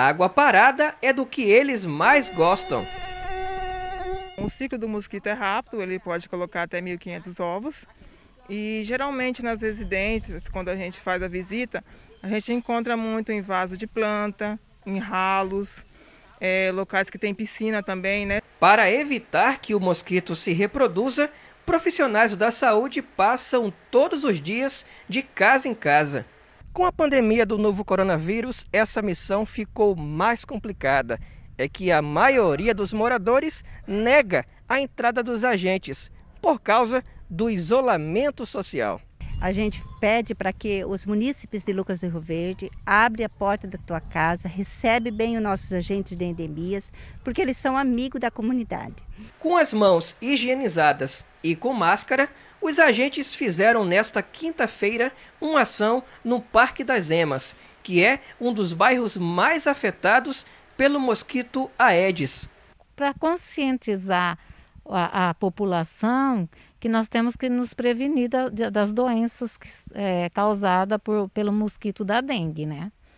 Água parada é do que eles mais gostam. O ciclo do mosquito é rápido, ele pode colocar até 1.500 ovos. E geralmente nas residências, quando a gente faz a visita, a gente encontra muito em vaso de planta, em ralos, é, locais que tem piscina também, né? Para evitar que o mosquito se reproduza, profissionais da saúde passam todos os dias de casa em casa. Com a pandemia do novo coronavírus, essa missão ficou mais complicada. É que a maioria dos moradores nega a entrada dos agentes por causa do isolamento social. A gente pede para que os munícipes de Lucas do Rio Verde abrem a porta da tua casa, recebe bem os nossos agentes de endemias, porque eles são amigos da comunidade. Com as mãos higienizadas e com máscara, os agentes fizeram nesta quinta-feira uma ação no Parque das Emas, que é um dos bairros mais afetados pelo mosquito Aedes. Para conscientizar a, a, população que nós temos que nos prevenir da, das doenças é, causadas pelo mosquito da dengue, né?